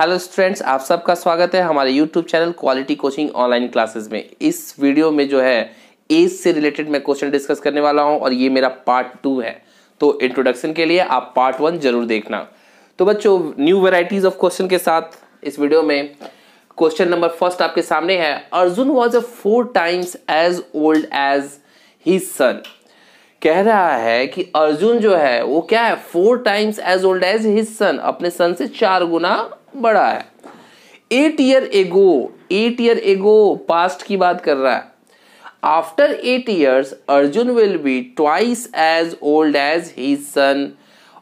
hello students आप सबका स्वागत है हमारे YouTube channel quality coaching online classes में इस वीडियो में जो है एज से रिलेटेड मैं क्वेश्चन डिस्कस करने वाला हूं और ये मेरा पार्ट टू है तो इंट्रोडक्शन के लिए आप पार्ट वन जरूर देखना तो बच्चों न्यू वेराइटीज ऑफ क्वेश्चन के साथ इस वीडियो में क्वेश्चन नंबर फर्स्ट आपके सामने है Arjun was a four times as old as he son कह रहा है कि अर्जुन जो है वो क्या है four times as old as his son अपने सन से चार गुना बड़ा है eight year ago eight year ago past की बात कर रहा है after eight years Arjun will be twice as old as he son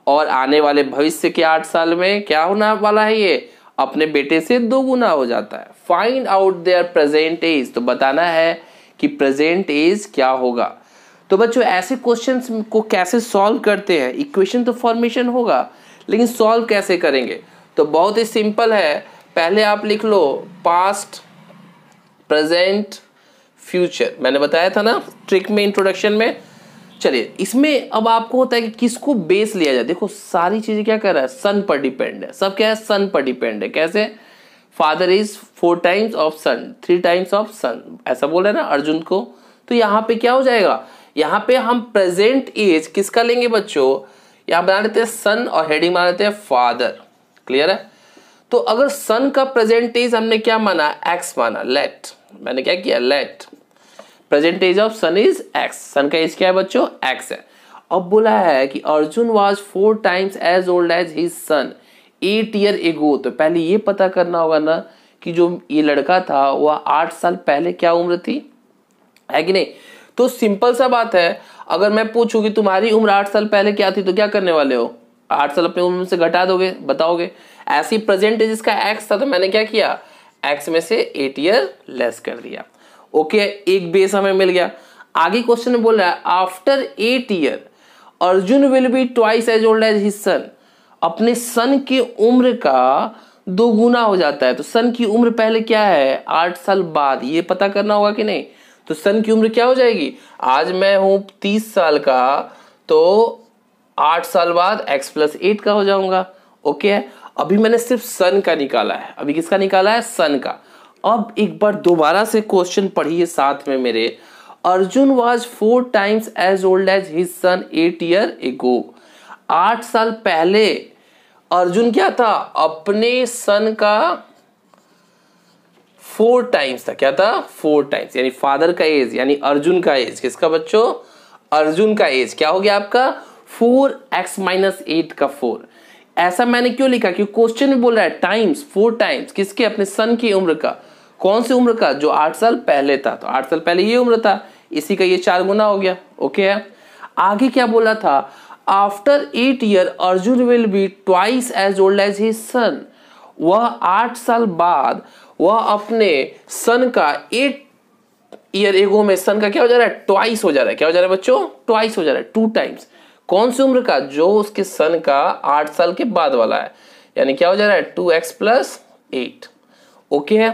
और आने वाले भविष्य के आठ साल में क्या होना वाला है ये अपने बेटे से दो गुना हो जाता है find out their present age तो बताना है कि प्रेजेंट एज क्या होगा तो बच्चों ऐसे क्वेश्चंस को कैसे सॉल्व करते हैं इक्वेशन तो फॉर्मेशन होगा लेकिन सॉल्व कैसे करेंगे तो बहुत ही सिंपल है पहले आप लिख लो पास्ट प्रेजेंट फ्यूचर मैंने बताया था ना ट्रिक में इंट्रोडक्शन में चलिए इसमें अब आपको होता है कि किसको बेस लिया जाए देखो सारी चीज़ें क्या कर रहा है सन पर डिपेंड है सब क्या है सन पर डिपेंड है कैसे father is four times of son three times of son ऐसा बोल रहे ना अर्जुन को तो यहाँ पे क्या हो जाएगा यहाँ पे हम प्रेजेंट एज किसका लेंगे बच्चों यहाँ बना लेते हैं सन और हेडिंग बना लेते हैं फादर क्लियर है तो अगर सन का प्रेजेंटेज हमने क्या माना एक्स माना लेट मैंने क्या किया let present age of son is X son का एज क्या है बच्चों एक्स है अब बोला है कि Arjun was four times as old as his son eight year ago तो पहले ये पता करना होगा ना कि जो ये लड़का था वह आठ साल पहले क्या उम्र थी है कि नहीं तो सिंपल सा बात है अगर मैं पूछूं कि तुम्हारी उम्र आठ साल पहले क्या थी तो क्या करने वाले हो आठ साल अपने उम्र से घटा दोगे बताओगे ऐसी प्रेजेंट एज इसका एक्स था तो मैंने क्या किया एक्स में से एट ईयर लेस कर दिया ओके एक बेस हमें मिल गया आगे क्वेश्चन बोल रहा है after eight year Arjun will be twice as old as his son अपने सन की उम्र का दो गुना हो जाता है तो सन की उम्र पहले क्या है आठ साल बाद ये पता करना होगा कि नहीं तो सन की उम्र क्या हो जाएगी आज मैं हूं तीस साल का तो आठ साल बाद एक्स प्लस एट का हो जाऊंगा ओके है अभी मैंने सिर्फ सन का निकाला है अभी किसका निकाला है सन का अब एक बार दोबारा से क्वेश्चन पढ़िए साथ में मेरे Arjun was four times as old as his son eight year ago आठ साल पहले अर्जुन क्या था अपने सन का फोर टाइम्स था क्या था फोर टाइम्स यानी फादर का एज यानी अर्जुन का एज किसका बच्चों अर्जुन का एज क्या हो गया आपका फोर एक्स माइनस एट का फोर ऐसा मैंने क्यों लिखा क्योंकि क्वेश्चन में बोल रहा है टाइम्स फोर टाइम्स किसके अपने सन की उम्र का कौन सी उम्र का जो आठ साल पहले था तो आठ साल पहले ये उम्र था इसी का ये चार गुना हो गया ओके है आगे क्या बोला था after eight year Arjun will be twice as old as he son वह आठ साल बाद वह अपने सन का एट ईयर एगो में सन का क्या हो जा रहा है ट्वाइस हो जा रहा है क्या हो जा रहा है बच्चों ट्वाइस हो जा रहा है टू टाइम्स कौन सी उम्र का जो उसके सन का आठ साल के बाद वाला है यानी क्या हो जा रहा है two X plus eight okay है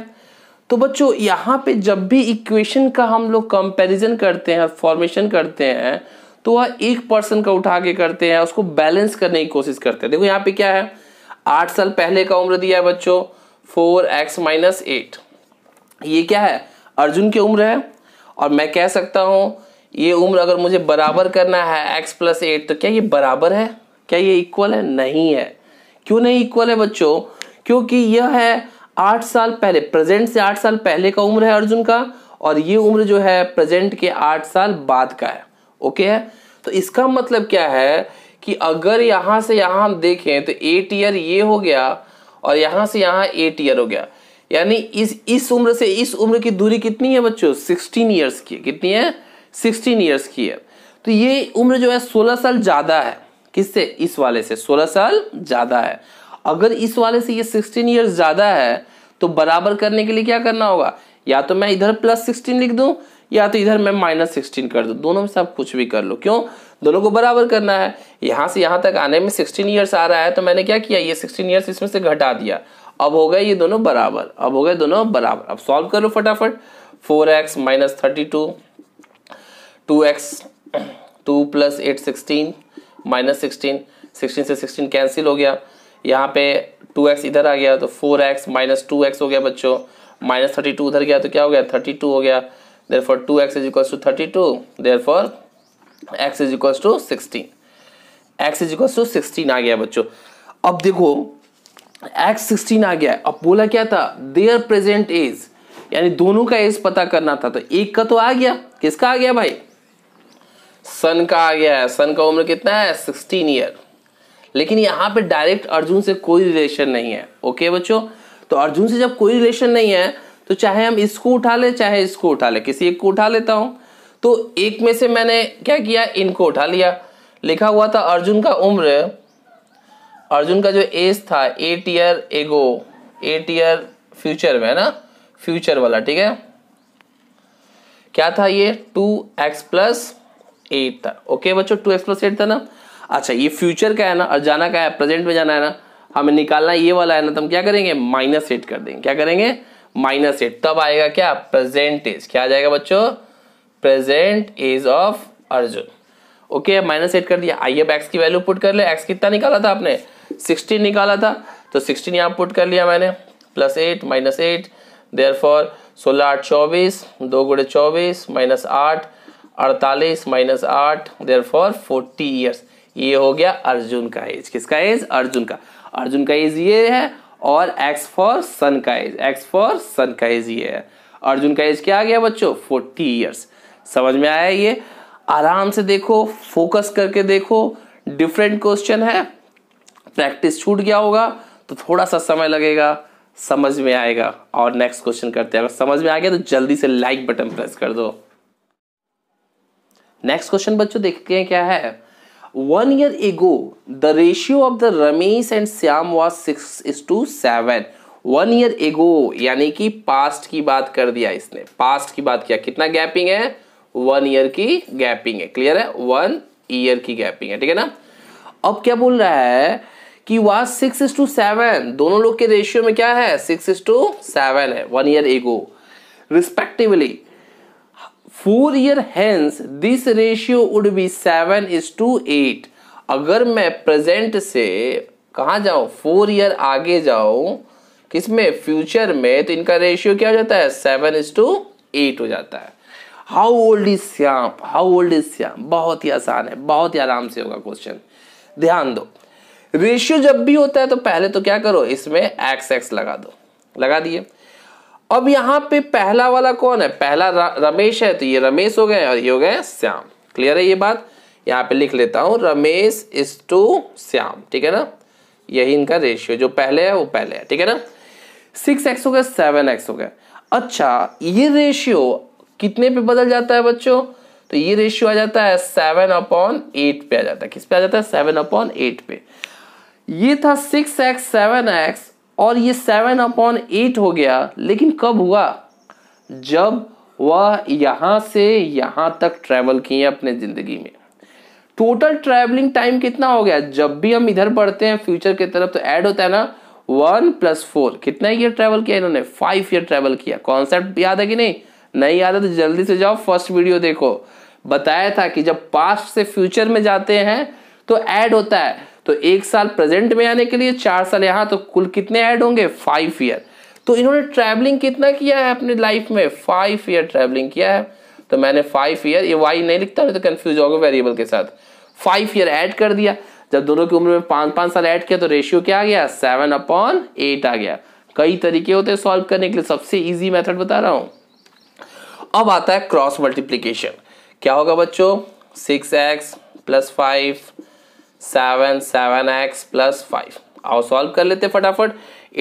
तो बच्चों यहाँ पे जब भी इक्वेशन का हम लोग कंपैरिजन करते हैं फॉर्मेशन करते हैं तो वह एक पर्सन का उठा के करते हैं उसको बैलेंस करने की कोशिश करते हैं देखो यहाँ पे क्या है आठ साल पहले का उम्र दिया है बच्चों फोर एक्स माइनस एट ये क्या है अर्जुन की उम्र है और मैं कह सकता हूं ये उम्र अगर मुझे बराबर करना है एक्स प्लस एट तो क्या ये बराबर है क्या ये इक्वल है नहीं है क्यों नहीं इक्वल है बच्चों क्योंकि यह है आठ साल पहले प्रेजेंट से आठ साल पहले का उम्र है अर्जुन का और ये उम्र जो है प्रेजेंट के आठ साल बाद का है ओके है तो इसका मतलब क्या है कि अगर यहाँ से यहाँ हम देखें तो एट ईयर ये हो गया और यहाँ से यहाँ एट ईयर हो गया यानी इस इस उम्र से इस उम्र की दूरी कितनी है बच्चों सिक्सटीन ईयर्स की कितनी है सिक्सटीन ईयर्स की है तो ये उम्र जो है सोलह साल ज़्यादा है किससे इस वाले से सोलह साल ज़्यादा है अगर इस वाले से ये सिक्सटीन ईयर्स ज़्यादा है तो बराबर करने के लिए क्या करना होगा या तो मैं इधर प्लस सिक्सटीन लिख दू या तो इधर मैं माइनस सिक्सटीन कर दू दोनों में से आप कुछ भी कर लो क्यों दोनों को बराबर करना है यहाँ से यहाँ तक आने में सिक्सटीन ईयर्स आ रहा है तो मैंने क्या किया ये सिक्सटीन ईयर्स इसमें से घटा दिया अब हो गए ये दोनों बराबर अब हो गए दोनों बराबर अब सॉल्व कर लो फटाफट four X minus thirty two two X two plus eight sixteen minus sixteen sixteen से सिक्सटीन कैंसिल हो गया यहाँ पे टू एक्स इधर आ गया तो four X minus two X हो गया बच्चों माइनस थर्टी टू उधर गया तो क्या हो गया थर्टी टू हो गया therefore two X is equal to thirty two therefore X is equal to sixteen X is equal to sixteen आ गया बच्चों अब देखो एक्स सिक्सटीन आ गया अब बोला क्या था देयर प्रेजेंट एज यानी दोनों का एज पता करना था तो एक का तो आ गया किसका आ गया भाई सन का आ गया है सन का उम्र कितना है सिक्सटीन ईयर लेकिन यहाँ पे डायरेक्ट अर्जुन से कोई रिलेशन नहीं है ओके बच्चों तो अर्जुन से जब कोई रिलेशन नहीं है तो चाहे हम इसको उठा ले चाहे इसको उठा ले किसी एक को उठा लेता हूँ तो एक में से मैंने क्या किया इनको उठा लिया लिखा हुआ था अर्जुन का उम्र अर्जुन का जो एज था eight year ago eight year future में है ना फ्यूचर वाला ठीक है क्या था ये टू एक्स प्लस एट था ओके बच्चों टू एक्स प्लस एट था ना अच्छा ये फ्यूचर का है ना और जाना का है प्रेजेंट में जाना है ना हमें निकालना ये वाला है ना तो हम क्या करेंगे माइनस एट कर देंगे क्या करेंगे माइनस एट तब आएगा क्या प्रेजेंट एज क्या आ जाएगा बच्चों present age of Arjun okay minus eight कर दिया आइए अब एक्स की वैल्यू पुट कर ले एक्स कितना निकाला था आपने सिक्सटीन निकाला था तो सिक्सटीन यहाँ पुट कर लिया मैंने plus eight minus eight therefore सोलह आठ चौबीस दो गुड़े चौबीस माइनस आठ अड़तालीस माइनस आठ देर फॉर फोर्टी ईयर्स ये हो गया अर्जुन का एज किसका एज अर्जुन का अर्जुन का एज ये है और एक्स फॉर सन का एज एक्स फॉर सन का एज ये है अर्जुन का एज क्या आ गया बच्चों फोर्टी ईयर्स समझ में आया ये आराम से देखो फोकस करके देखो डिफरेंट क्वेश्चन है प्रैक्टिस छूट गया होगा तो थोड़ा सा समय लगेगा समझ में आएगा और नेक्स्ट क्वेश्चन करते हैं अगर समझ में आ गया तो जल्दी से लाइक बटन प्रेस कर दो नेक्स्ट क्वेश्चन बच्चों देखते हैं क्या है one year ago the ratio of the Ramesh and Shyam was six is to seven one year ago यानी कि पास्ट की बात कर दिया इसने पास्ट की बात किया कितना गैपिंग है वन ईयर की गैपिंग है क्लियर है वन ईयर की गैपिंग है ठीक है ना अब क्या बोल रहा है कि वह सिक्स इज टू सेवन दोनों लोग के रेशियो में क्या है सिक्स इज टू सेवन है one year ago respectively four year hence this ratio would be seven is to eight अगर मैं प्रेजेंट से कहाँ जाऊँ फोर ईयर आगे जाऊँ किसमें फ्यूचर में तो इनका रेशियो क्या हो जाता है सेवन इज टू एट हो जाता है how old is Shyam how old is Shyam बहुत ही आसान है बहुत ही आराम से होगा क्वेश्चन ध्यान दो रेशियो जब भी होता है तो पहले तो क्या करो इसमें एक्स एक्स लगा दो लगा दिए अब यहाँ पे पहला वाला कौन है पहला रमेश है तो ये रमेश हो गए और ये हो गए श्याम क्लियर है ये बात यहाँ पे लिख लेता हूँ रमेश इज टू श्याम ठीक है ना यही इनका रेशियो जो पहले है वो पहले है ठीक है ना सिक्स एक्स हो गया सेवन एक्स हो गया अच्छा ये रेशियो कितने पे बदल जाता है बच्चों तो ये रेशियो आ जाता है सेवन अपॉन एट पे आ जाता है किस पे आ जाता है सेवन अपॉन एट पे ये था सिक्स एक्स सेवन एक्स और ये सेवन अपॉन एट हो गया लेकिन कब हुआ जब वह यहाँ से यहाँ तक ट्रैवल किए अपने ज़िंदगी में टोटल ट्रैवलिंग टाइम कितना हो गया जब भी हम इधर बढ़ते हैं फ्यूचर की तरफ तो ऐड होता है ना वन प्लस फोर कितना ईयर ट्रैवल किया इन्होंने फाइव ईयर ट्रैवल किया कॉन्सेप्ट याद है कि नहीं नहीं याद है तो जल्दी से जाओ फर्स्ट वीडियो देखो बताया था कि जब पास्ट से फ्यूचर में जाते हैं तो ऐड होता है तो एक साल प्रेजेंट में आने के लिए चार साल यहाँ तो कुल कितने ऐड होंगे फाइव ईयर तो इन्होंने ट्रैवलिंग कितना किया है अपने लाइफ में फाइव ईयर ट्रैवलिंग किया है तो मैंने फाइव ईयर ये वाई नहीं लिखता तो कन्फ्यूज होगा वेरिएबल के साथ फाइव ईयर ऐड कर दिया जब दोनों की उम्र में पांच पांच साल ऐड किया तो रेशियो क्या आ गया सेवन अपॉन एट आ गया कई तरीके होते हैं सॉल्व करने के लिए सबसे ईजी मेथड बता रहा हूं अब आता है क्रॉस मल्टीप्लीकेशन क्या होगा बच्चों six X plus five seven seven X plus five आओ सॉल्व कर लेते फटाफट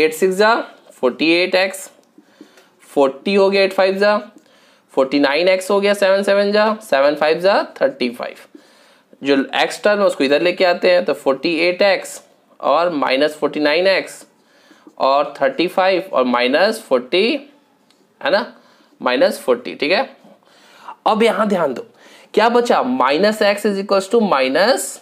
एट सिक्स जा फोर्टी एट एक्स फोर्टी हो गया एट फाइव जा फोर्टी नाइन एक्स हो गया सेवन सेवन जा सेवन फाइव जा थर्टी फाइव जो एक्स टर्म है उसको इधर लेके आते हैं तो फोर्टी एट एक्स और माइनस फोर्टी नाइन एक्स और थर्टी फाइव और माइनस फोर्टी है ना माइनस फोर्टी ठीक है अब यहां ध्यान दो क्या बचा minus X is equal to minus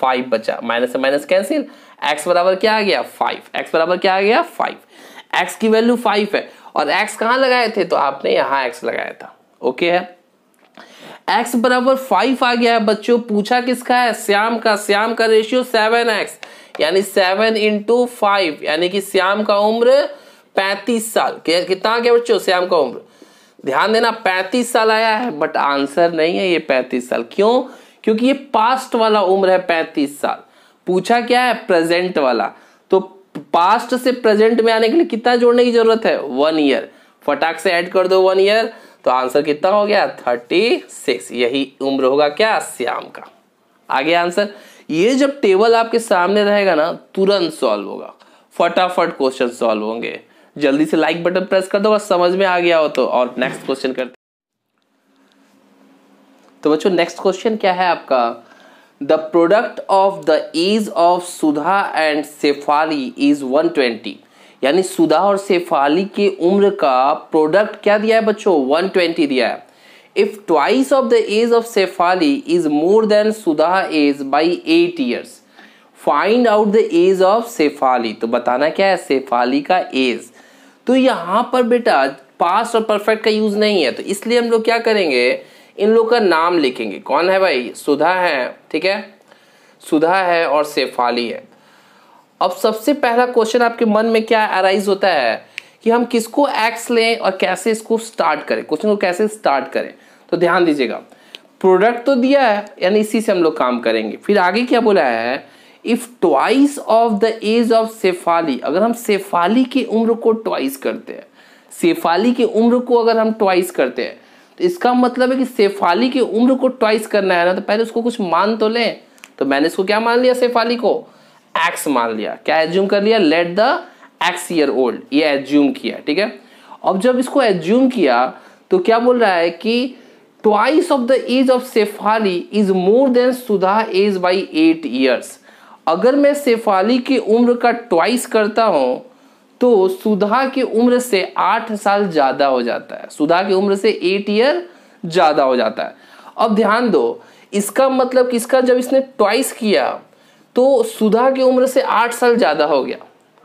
five बचा माइनस से माइनस कैंसिल एक्स बराबर क्या आ गया फाइव एक्स बराबर क्या आ गया फाइव एक्स की वैल्यू फाइव है और एक्स कहाँ लगाए थे तो आपने यहाँ एक्स लगाया था ओके है एक्स बराबर फाइव आ गया है बच्चों पूछा किसका है श्याम का श्याम का रेशियो सेवन एक्स यानी सेवन इंटू फाइव यानी कि श्याम का उम्र पैंतीस साल कितना क्या बच्चों श्याम का उम्र ध्यान देना पैंतीस साल आया है बट आंसर नहीं है ये पैंतीस साल क्यों क्योंकि ये पास्ट वाला उम्र है पैंतीस साल पूछा क्या है प्रेजेंट वाला तो पास्ट से प्रेजेंट में आने के लिए कितना जोड़ने की जरूरत है वन ईयर फटाक से ऐड कर दो वन ईयर तो आंसर कितना हो गया थर्टी सिक्स यही उम्र होगा क्या श्याम का आगे आंसर ये जब टेबल आपके सामने रहेगा ना तुरंत सॉल्व होगा फटाफट क्वेश्चन सॉल्व होंगे जल्दी से लाइक बटन प्रेस कर दो समझ में आ गया हो तो और नेक्स्ट क्वेश्चन करते तो बच्चों नेक्स्ट क्वेश्चन क्या है आपका the product of the age of Sudha and Shefali is 120 यानी सुधा और सेफाली के उम्र का प्रोडक्ट क्या दिया है बच्चों 120 दिया है if twice of the age of Shefali is more than Sudha age by eight years find out the age of Shefali तो बताना क्या है सेफाली का एज तो यहाँ पर बेटा पास्ट और परफेक्ट का यूज नहीं है तो इसलिए हम लोग क्या करेंगे इन लोग का नाम लिखेंगे कौन है भाई सुधा है ठीक है सुधा है और सेफाली है अब सबसे पहला क्वेश्चन आपके मन में क्या अराइज होता है कि हम किसको एक्स लें और कैसे इसको स्टार्ट करें क्वेश्चन को कैसे स्टार्ट करें तो ध्यान दीजिएगा प्रोडक्ट तो दिया है यानी इसी से हम लोग काम करेंगे फिर आगे क्या बोला है if twice of the age of Shefali अगर हम सेफाली की उम्र को ट्वाइस करते हैं सेफाली की उम्र को अगर हम ट्वाइस करते हैं तो इसका मतलब है कि सेफाली की उम्र को ट्वाइस करना है ना तो पहले उसको कुछ मान तो लें तो मैंने इसको क्या मान लिया सेफाली को एक्स मान लिया क्या एज्यूम कर लिया let the X year old ये एज्यूम किया ठीक है अब जब इसको एज्यूम किया तो क्या बोल रहा है कि twice of the age of Shefali is more than Sudha age by eight years अगर मैं सेफाली की उम्र का ट्वाइस करता हूं तो सुधा की उम्र से आठ साल ज्यादा हो जाता है सुधा की उम्र से एट ईयर ज्यादा हो जाता है अब ध्यान दो इसका मतलब किसका जब इसने ट्वाइस किया तो सुधा की उम्र से आठ साल ज्यादा हो गया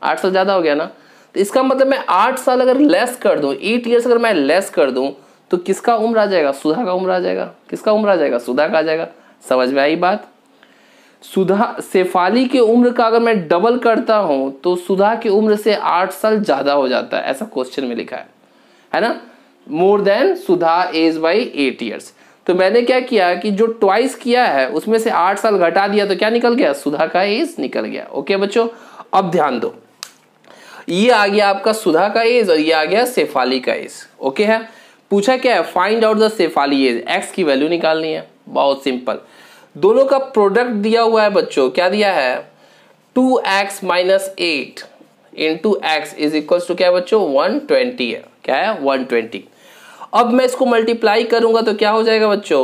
आठ साल ज्यादा हो गया ना तो इसका मतलब मैं आठ साल अगर लेस कर दूँ एट ईयर्स अगर मैं लेस कर दू तो किसका उम्र आ जाएगा सुधा का उम्र आ जाएगा किसका उम्र आ जाएगा सुधा का आ जाएगा समझ में आई बात सुधा शेफाली की उम्र का अगर मैं डबल करता हूं तो सुधा की उम्र से आठ साल ज़्यादा हो जाता है ऐसा क्वेश्चन में लिखा है है ना more than Sudha age by eight years तो मैंने क्या किया कि जो ट्वाइस किया है उसमें से आठ साल घटा दिया तो क्या निकल गया सुधा का एज निकल गया ओके बच्चों अब ध्यान दो ये आ गया आपका सुधा का एज और ये आ गया सेफाली का एज ओके है पूछा क्या है find out the Shefali age X की वैल्यू निकालनी है बहुत सिंपल दोनों का प्रोडक्ट दिया हुआ है बच्चों क्या दिया है two x minus eight in two X is equal to क्या है बच्चों वन ट्वेंटी है क्या है वन ट्वेंटी अब मैं इसको मल्टीप्लाई करूंगा तो क्या हो जाएगा बच्चों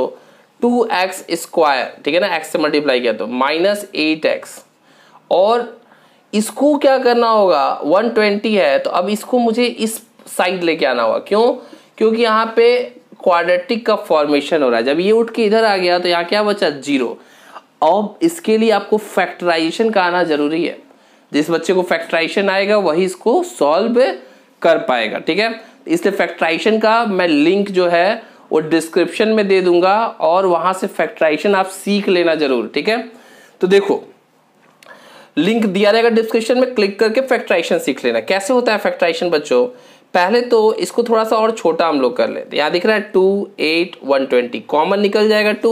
टू एक्स स्क्वायर ठीक है ना एक्स से मल्टीप्लाई किया तो माइनस एट एक्स और इसको क्या करना होगा वन ट्वेंटी है तो अब इसको मुझे इस साइड लेके आना होगा क्यों क्योंकि यहाँ पे क्वाड्रेटिक का फॉर्मेशन हो रहा है जब ये उठ के इधर आ गया तो यहाँ क्या बचा जीरो और इसके लिए आपको फैक्टराइजेशन का आना जरूरी है जिस बच्चे को फैक्टराइजेशन आएगा वही इसको सॉल्व कर पाएगा ठीक है इसलिए फैक्टराइजेशन का मैं लिंक जो है वो डिस्क्रिप्शन में दे दूंगा और वहां से फैक्टराइजेशन आप सीख लेना जरूर ठीक है तो देखो लिंक दिया रहेगा डिस्क्रिप्शन में क्लिक करके फैक्टराइजेशन सीख लेना कैसे होता है फैक्टराइजेशन बच्चों पहले तो इसको थोड़ा सा और छोटा हम लोग कर लेते हैं यहाँ दिख रहा है two eight one twenty common निकल जाएगा टू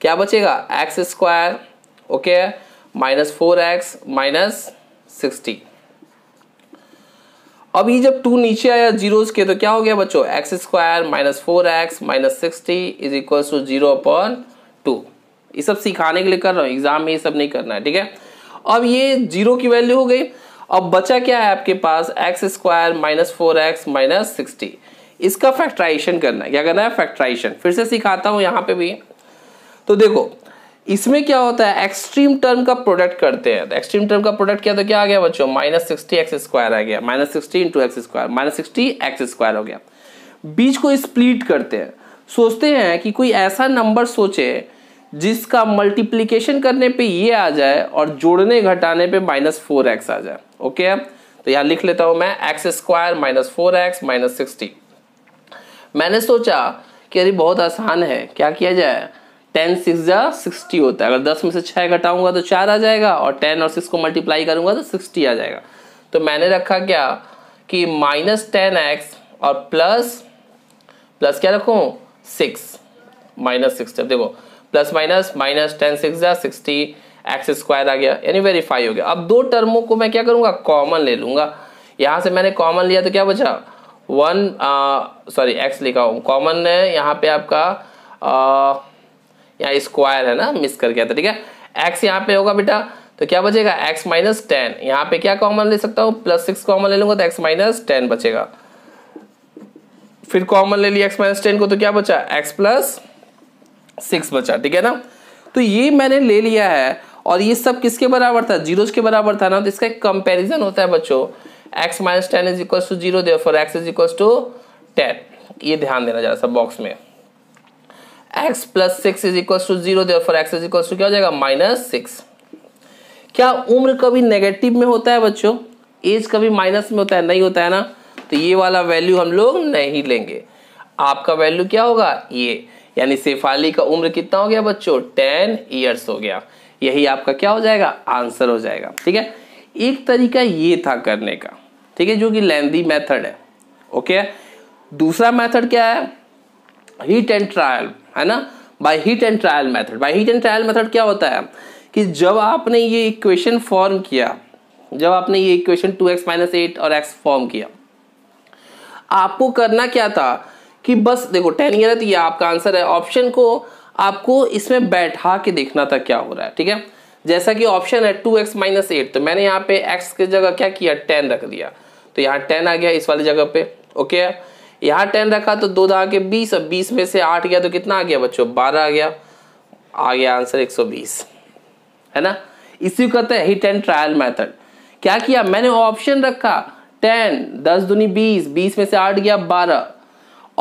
क्या बचेगा X square okay minus four X minus sixty अब ये जब टू नीचे आया जीरो के तो क्या हो गया बच्चों X square minus four X minus sixty is equal to zero upon two ये सब सिखाने के लिए कर रहा हूँ एग्जाम में ये सब नहीं करना है ठीक है अब ये जीरो की वैल्यू हो गई अब बचा क्या है आपके पास X square minus four X minus sixty इसका फैक्ट्राइजेशन करना है क्या करना है फैक्ट्राइशन फिर से सिखाता हूँ यहाँ पे भी तो देखो इसमें क्या होता है एक्सट्रीम टर्म का प्रोडक्ट करते हैं तो एक्सट्रीम टर्म का प्रोडक्ट क्या तो क्या आ गया बच्चों माइनस सिक्सटी एक्स स्क्वायर आ गया minus sixty into X square minus sixty X square हो गया बीच को स्प्लिट करते हैं सोचते हैं कि कोई ऐसा नंबर सोचे जिसका मल्टीप्लीकेशन करने पे ये आ जाए और जोड़ने घटाने पे माइनस फोर एक्स आ जाए ओके तो यहाँ लिख लेता हूं मैं X square minus four X minus sixty मैंने सोचा कि अरे बहुत आसान है क्या किया जाए टेन सिक्स या सिक्सटी होता है अगर दस में से छह घटाऊंगा तो चार आ जाएगा और टेन और सिक्स को मल्टीप्लाई करूंगा तो सिक्सटी आ जाएगा तो मैंने रखा क्या कि माइनस टेन एक्स और प्लस प्लस क्या रखू सिक्स माइनस सिक्सटी देखो plus minus minus ten six या सिक्सटी एक्स स्क्वायर आ गया यानी वेरीफाई हो गया अब दो टर्मों को मैं क्या करूंगा कॉमन ले लूंगा यहाँ से मैंने कॉमन लिया तो क्या बचा वन सॉरी एक्स लिखा हूँ कॉमन है यहाँ पे आपका यहाँ स्क्वायर है ना मिस कर गया था ठीक है एक्स यहाँ पे होगा बेटा तो क्या बचेगा एक्स माइनस टेन यहाँ पे क्या कॉमन ले सकता हूँ प्लस सिक्स कॉमन ले लूंगा तो एक्स माइनस टेन बचेगा फिर कॉमन ले लिया एक्स माइनस टेन को तो क्या बचा एक्स प्लस सिक्स बचा ठीक है ना तो ये मैंने ले लिया है और ये सब किसके बराबर था जीरोज के बराबर था ना तो इसका एक कंपेरिजन होता है बच्चों X minus ten is equal to zero X is equal to ten ये ध्यान देना जरा सा बॉक्स में X plus six is equal to zero there X is equal to क्या हो जाएगा माइनस सिक्स क्या उम्र कभी नेगेटिव में होता है बच्चों एज कभी माइनस में होता है नहीं होता है ना तो ये वाला वैल्यू हम लोग नहीं लेंगे आपका वैल्यू क्या होगा ये यानी सेफाली का उम्र कितना हो गया बच्चों टेन ईयर्स हो गया यही आपका क्या हो जाएगा आंसर हो जाएगा ठीक है एक तरीका ये था करने का ठीक है जो कि लेंदी मेथड है ओके दूसरा मेथड क्या है हीट एंड ट्रायल है ना by hit and trial method by hit and trial method क्या होता है कि जब आपने ये इक्वेशन फॉर्म किया जब आपने ये equation two x minus eight और एक्स फॉर्म किया आपको करना क्या था कि बस देखो टेन ईयर है तो ये आपका आंसर है ऑप्शन को आपको इसमें बैठा के देखना था क्या हो रहा है ठीक है जैसा कि ऑप्शन है टू एक्स माइनस एट तो मैंने यहाँ पे एक्स की जगह क्या किया टेन रख दिया तो यहाँ टेन आ गया इस वाली जगह पे ओके यहाँ टेन रखा तो दो दहा के बीस और बीस में से आठ गया तो कितना आ गया बच्चों बारह आ गया आ गया आंसर एक सौ बीस है ना इसी को कहते हैं हिट एंड ट्रायल मैथड क्या किया मैंने ऑप्शन रखा टेन दस दुनी बीस बीस में से आठ गया बारह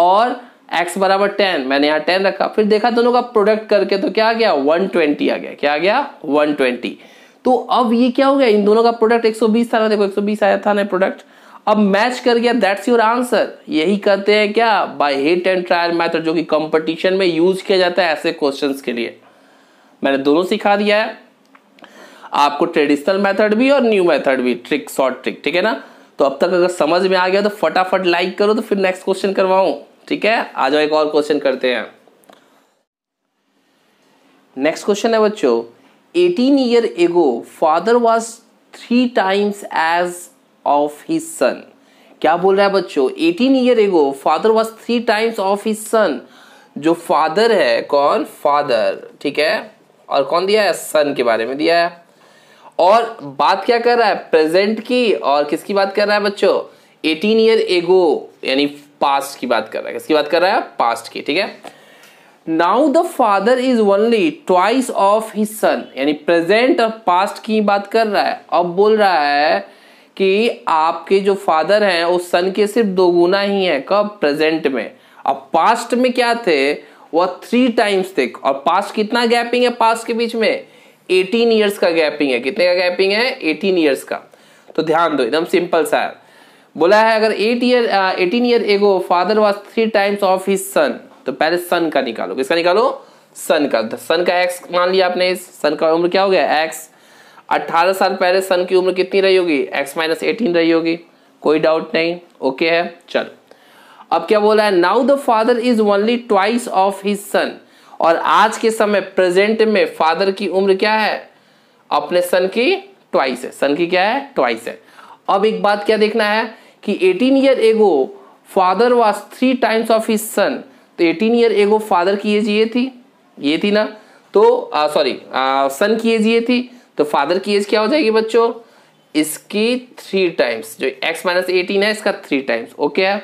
और एक्स बराबर टेन मैंने यहाँ टेन रखा फिर देखा दोनों का प्रोडक्ट करके तो क्या आ गया वन ट्वेंटी आ गया क्या आ गया वन ट्वेंटी तो अब ये क्या हो गया इन दोनों का प्रोडक्ट एक सौ बीस था ना देखो एक सौ बीस आया था ना प्रोडक्ट अब मैच कर गया दैट्स योर आंसर यही कहते हैं क्या by hit and trial method जो कि कंपटीशन में यूज किया जाता है ऐसे क्वेश्चंस के लिए मैंने दोनों सिखा दिया है आपको ट्रेडिशनल मेथड भी और न्यू मेथड भी ट्रिक शॉर्ट ट्रिक ठीक है ना तो अब तक अगर समझ में आ गया तो फटाफट लाइक करो तो फिर नेक्स्ट क्वेश्चन करवाऊं ठीक है आ जाओ एक और क्वेश्चन करते हैं नेक्स्ट क्वेश्चन है बच्चों 18 year ago father was three times age of his son क्या बोल रहा है बच्चों 18 year ago father was three times of his son जो फादर है कौन फादर ठीक है और कौन दिया है सन के बारे में दिया है और बात क्या कर रहा है प्रेजेंट की और किसकी बात कर रहा है बच्चों 18 ईयर एगो यानी पास्ट की बात कर रहा है किसकी बात कर रहा है पास्ट की ठीक है now the father is only twice of his son यानी प्रेजेंट और पास्ट की बात कर रहा है अब बोल रहा है कि आपके जो फादर हैं वो सन के सिर्फ दो गुना ही है कब प्रेजेंट में अब पास्ट में क्या थे वह थ्री टाइम्स थे और पास्ट कितना गैपिंग है पास्ट के बीच में एटीन ईयर्स का गैपिंग है कितने का गैपिंग है एटीन ईयर्स का तो ध्यान दो एकदम सिंपल सा है बोला है अगर eight year eighteen year ago father was three times of his son तो पहले सन का निकालो किसका निकालो सन का सन तो का एक्स मान लिया आपने इस सन का उम्र क्या हो गया एक्स अट्ठारह साल पहले सन की उम्र कितनी रही होगी एक्स माइनस एटीन रही होगी कोई डाउट नहीं ओके है चल अब क्या बोला है now the father is only twice of his son और आज के समय प्रेजेंट में फादर की उम्र क्या है अपने सन की ट्वाइस है सन की क्या है ट्वाइस है अब एक बात क्या देखना है कि 18 year ago father was three times of his son तो 18 ईयर एगो फादर की एज ये थी ये थी ना तो सॉरी सन की एज ये थी तो फादर की एज क्या हो जाएगी बच्चों इसकी थ्री टाइम्स जो एक्स माइनस एटीन है इसका थ्री टाइम्स ओके है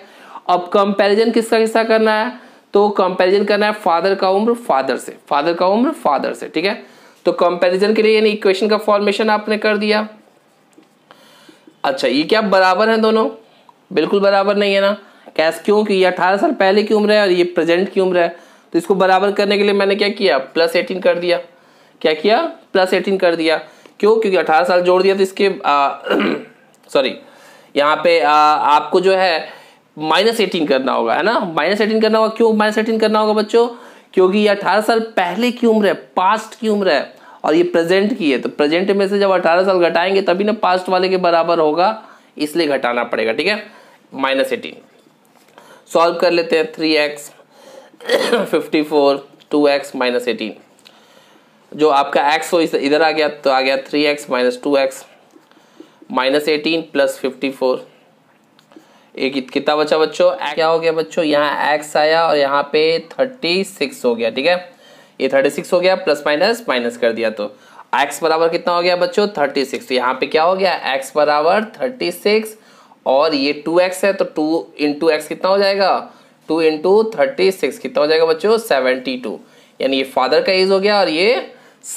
अब कंपेरिजन किसका किसका करना है तो कंपेरिजन करना है फादर का उम्र फादर से फादर का उम्र फादर से ठीक है तो कंपेरिजन के लिए यानी इक्वेशन का फॉर्मेशन आपने कर दिया अच्छा ये क्या बराबर है दोनों बिल्कुल बराबर नहीं है ना कैस क्यों क्योंकि ये अठारह साल पहले की उम्र है और ये प्रेजेंट की उम्र है तो इसको बराबर करने के लिए मैंने क्या किया प्लस एटीन कर दिया क्या किया प्लस एटीन कर दिया क्यों क्योंकि अठारह साल जोड़ दिया तो इसके सॉरी यहाँ पे आ, आपको जो है माइनस एटीन करना होगा है ना माइनस एटीन करना होगा क्यों माइनस एटीन करना होगा बच्चों क्योंकि ये अठारह साल पहले की उम्र है पास्ट की उम्र है और ये प्रेजेंट की है तो प्रेजेंट में से जब अठारह साल घटाएंगे तभी ना पास्ट वाले के बराबर होगा इसलिए घटाना पड़ेगा ठीक है माइनस एटीन सॉल्व कर लेते हैं three x fifty four two x minus eighteen जो आपका एक्स हो इधर आ गया तो आ गया three x minus two x minus eighteen plus fifty four एक कितना बचा बच्चों क्या हो गया बच्चों यहाँ एक्स आया और यहाँ पे थर्टी सिक्स हो गया ठीक है ये थर्टी सिक्स हो गया प्लस माइनस माइनस कर दिया तो एक्स बराबर कितना हो गया बच्चों थर्टी सिक्स तो यहाँ पे क्या हो गया एक्स बराबर थर्टी सिक्स और ये टू एक्स है तो टू इंटू एक्स कितना हो जाएगा टू इंटू थर्टी सिक्स कितना हो जाएगा बच्चों सेवेंटी टू यानी ये फादर का एज हो गया और ये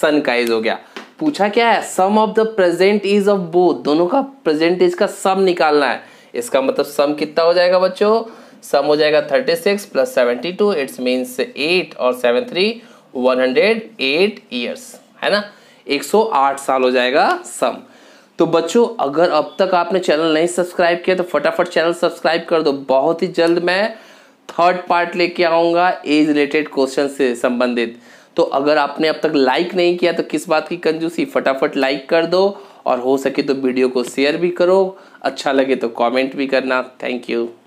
सन का एज हो गया पूछा क्या है sum of the present is of both दोनों का प्रेजेंट इज का सम निकालना है इसका मतलब सम कितना हो जाएगा बच्चों सम हो जाएगा thirty six plus seventy two it's mean eight और seven three one hundred eight years है ना एक सौ आठ साल हो जाएगा सम तो बच्चों अगर अब तक आपने चैनल नहीं सब्सक्राइब किया तो फटाफट चैनल सब्सक्राइब कर दो बहुत ही जल्द मैं थर्ड पार्ट लेके आऊँगा एज रिलेटेड क्वेश्चन से संबंधित तो अगर आपने अब तक लाइक नहीं किया तो किस बात की कंजूसी फटाफट लाइक कर दो और हो सके तो वीडियो को शेयर भी करो अच्छा लगे तो कमेंट भी करना थैंक यू